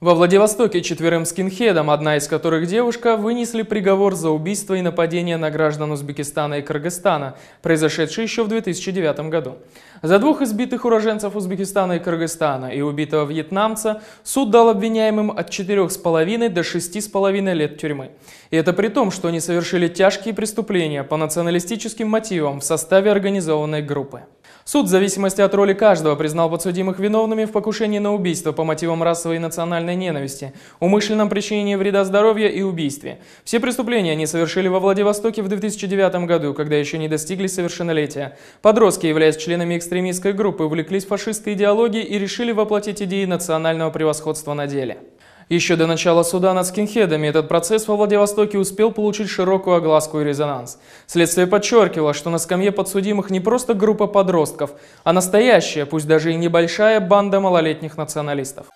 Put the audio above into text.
Во Владивостоке четверым скинхедам, одна из которых девушка, вынесли приговор за убийство и нападение на граждан Узбекистана и Кыргызстана, произошедшее еще в 2009 году. За двух избитых уроженцев Узбекистана и Кыргызстана и убитого вьетнамца суд дал обвиняемым от 4,5 до 6,5 лет тюрьмы. И это при том, что они совершили тяжкие преступления по националистическим мотивам в составе организованной группы. Суд в зависимости от роли каждого признал подсудимых виновными в покушении на убийство по мотивам расовой и национальной ненависти, умышленном причинении вреда здоровья и убийстве. Все преступления они совершили во Владивостоке в 2009 году, когда еще не достигли совершеннолетия. Подростки, являясь членами экстремистской группы, увлеклись фашистской идеологией и решили воплотить идеи национального превосходства на деле. Еще до начала суда над скинхедами этот процесс во Владивостоке успел получить широкую огласку и резонанс. Следствие подчеркивало, что на скамье подсудимых не просто группа подростков, а настоящая, пусть даже и небольшая, банда малолетних националистов.